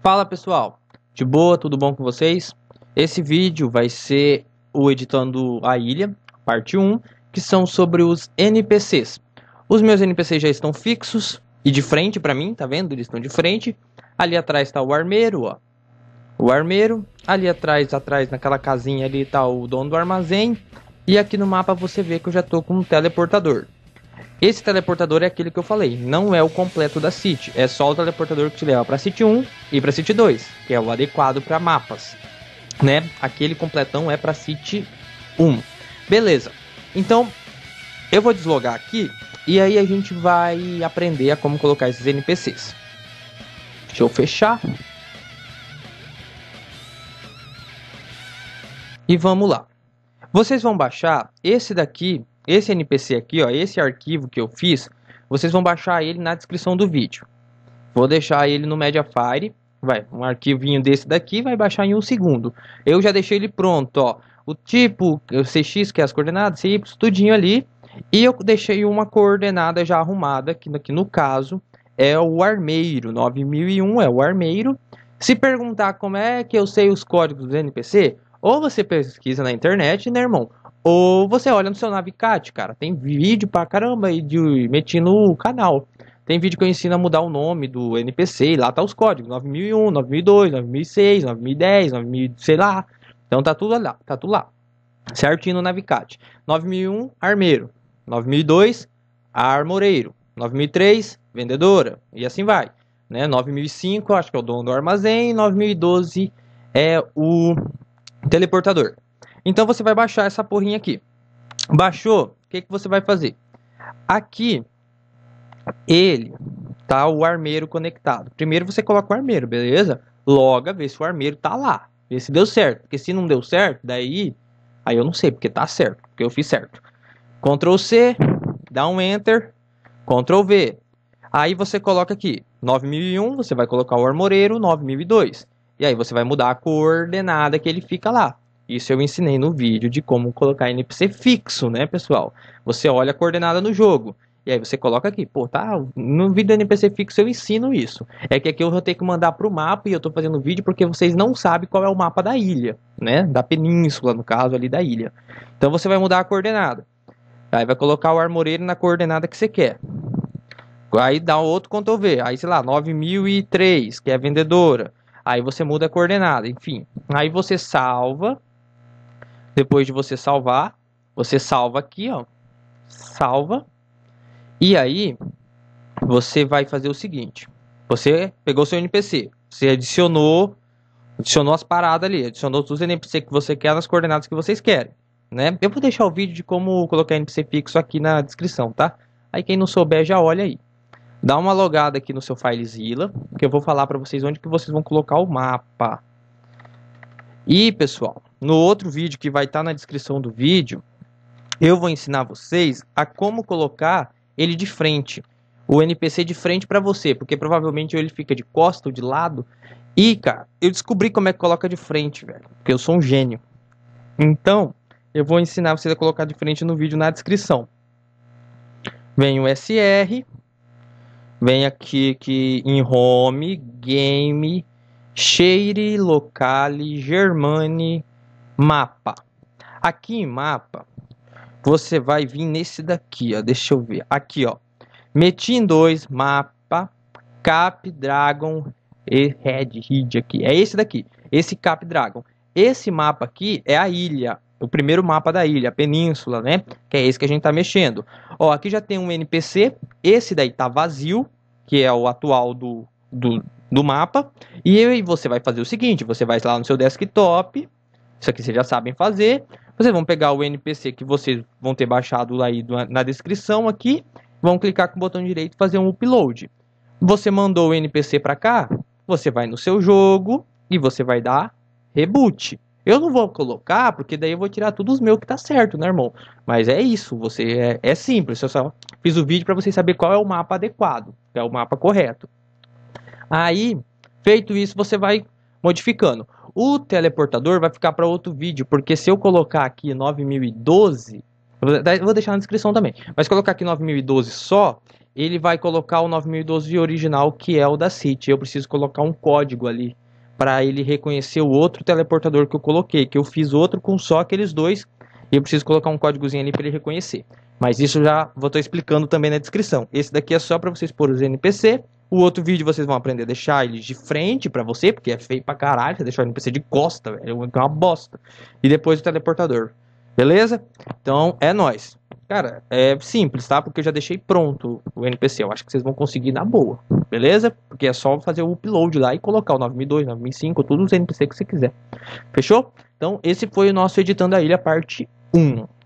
Fala pessoal, de boa, tudo bom com vocês? Esse vídeo vai ser o Editando a Ilha, parte 1, que são sobre os NPCs. Os meus NPCs já estão fixos e de frente para mim, tá vendo? Eles estão de frente. Ali atrás está o armeiro, ó. O armeiro. Ali atrás, atrás naquela casinha ali está o dono do armazém. E aqui no mapa você vê que eu já estou com um teleportador. Esse teleportador é aquele que eu falei, não é o completo da City, é só o teleportador que te leva para City 1 e para City 2, que é o adequado para mapas, né? Aquele completão é para City 1. Beleza. Então, eu vou deslogar aqui e aí a gente vai aprender a como colocar esses NPCs. Deixa eu fechar. E vamos lá. Vocês vão baixar esse daqui esse NPC aqui, ó, esse arquivo que eu fiz, vocês vão baixar ele na descrição do vídeo. Vou deixar ele no Mediafire, vai, um arquivinho desse daqui vai baixar em um segundo. Eu já deixei ele pronto, ó, o tipo, o CX, que é as coordenadas, CY, tudinho ali. E eu deixei uma coordenada já arrumada, que, que no caso é o armeiro, 9001 é o armeiro. Se perguntar como é que eu sei os códigos do NPC, ou você pesquisa na internet, né, irmão? Ou você olha no seu Navicat, cara, tem vídeo pra caramba aí de metir no canal. Tem vídeo que eu ensino a mudar o nome do NPC, lá tá os códigos, 9001, 9002, 9006, 9010, 9000, sei lá. Então tá tudo lá, tá tudo lá. Certinho no Navicat. 9001, armeiro. 9002, armoreiro. 9003, vendedora. E assim vai. Né? 9005, acho que é o dono do armazém. 9012 é o teleportador. Então você vai baixar essa porrinha aqui. Baixou, o que, que você vai fazer? Aqui, ele tá o armeiro conectado. Primeiro você coloca o armeiro, beleza? Loga, vê se o armeiro tá lá. Vê se deu certo. Porque se não deu certo, daí. Aí eu não sei, porque tá certo. Porque eu fiz certo. Ctrl C, dá um Enter. Ctrl V. Aí você coloca aqui 9001, você vai colocar o armoreiro 9002. E aí você vai mudar a coordenada que ele fica lá. Isso eu ensinei no vídeo de como colocar NPC fixo, né, pessoal? Você olha a coordenada no jogo. E aí você coloca aqui, pô, tá, no vídeo do NPC fixo eu ensino isso. É que aqui eu vou ter que mandar pro mapa e eu tô fazendo vídeo porque vocês não sabem qual é o mapa da ilha, né? Da península, no caso, ali da ilha. Então você vai mudar a coordenada. Aí vai colocar o armoreiro na coordenada que você quer. Aí dá outro Ctrl V. Aí, sei lá, 9003, que é vendedora. Aí você muda a coordenada, enfim. Aí você salva depois de você salvar, você salva aqui, ó. Salva. E aí, você vai fazer o seguinte. Você pegou seu NPC, você adicionou, adicionou as paradas ali, adicionou os NPC que você quer nas coordenadas que vocês querem, né? Eu vou deixar o vídeo de como colocar NPC fixo aqui na descrição, tá? Aí quem não souber já olha aí. Dá uma logada aqui no seu FileZilla, que eu vou falar para vocês onde que vocês vão colocar o mapa. E, pessoal, no outro vídeo que vai estar tá na descrição do vídeo, eu vou ensinar vocês a como colocar ele de frente, o NPC de frente para você, porque provavelmente ele fica de costa ou de lado. E, cara, eu descobri como é que coloca de frente, velho, porque eu sou um gênio. Então, eu vou ensinar vocês a colocar de frente no vídeo na descrição. Vem o SR, vem aqui que em Home, Game, Share, Locale, Germane Mapa. Aqui em mapa, você vai vir nesse daqui, ó. Deixa eu ver. Aqui, ó. Meti em dois, mapa, cap, dragon, e red, ridge aqui. É esse daqui. Esse cap, dragon. Esse mapa aqui é a ilha. O primeiro mapa da ilha, a península, né? Que é esse que a gente tá mexendo. Ó, aqui já tem um NPC. Esse daí tá vazio, que é o atual do, do, do mapa. E aí você vai fazer o seguinte, você vai lá no seu desktop isso aqui vocês já sabem fazer. Vocês vão pegar o NPC que vocês vão ter baixado lá aí na descrição aqui, vão clicar com o botão direito e fazer um upload. Você mandou o NPC para cá, você vai no seu jogo e você vai dar reboot. Eu não vou colocar, porque daí eu vou tirar tudo os meus que tá certo, né, irmão? Mas é isso, você é, é simples. Eu só fiz o vídeo para vocês saber qual é o mapa adequado, é o mapa correto. Aí, feito isso, você vai modificando. O teleportador vai ficar para outro vídeo, porque se eu colocar aqui 9012, vou deixar na descrição também, mas colocar aqui 9012 só, ele vai colocar o 9012 original, que é o da City. Eu preciso colocar um código ali para ele reconhecer o outro teleportador que eu coloquei, que eu fiz outro com só aqueles dois, e eu preciso colocar um códigozinho ali para ele reconhecer. Mas isso já vou estar explicando também na descrição. Esse daqui é só para vocês pôr os NPC o outro vídeo vocês vão aprender a deixar ele de frente para você, porque é feio pra caralho, você deixar ele no PC de costa, velho, é uma bosta. E depois o teleportador. Beleza? Então é nós. Cara, é simples, tá? Porque eu já deixei pronto o NPC. Eu acho que vocês vão conseguir na boa, beleza? Porque é só fazer o upload lá e colocar o 9002, 9005, todos os NPC que você quiser. Fechou? Então, esse foi o nosso Editando a Ilha, parte 1.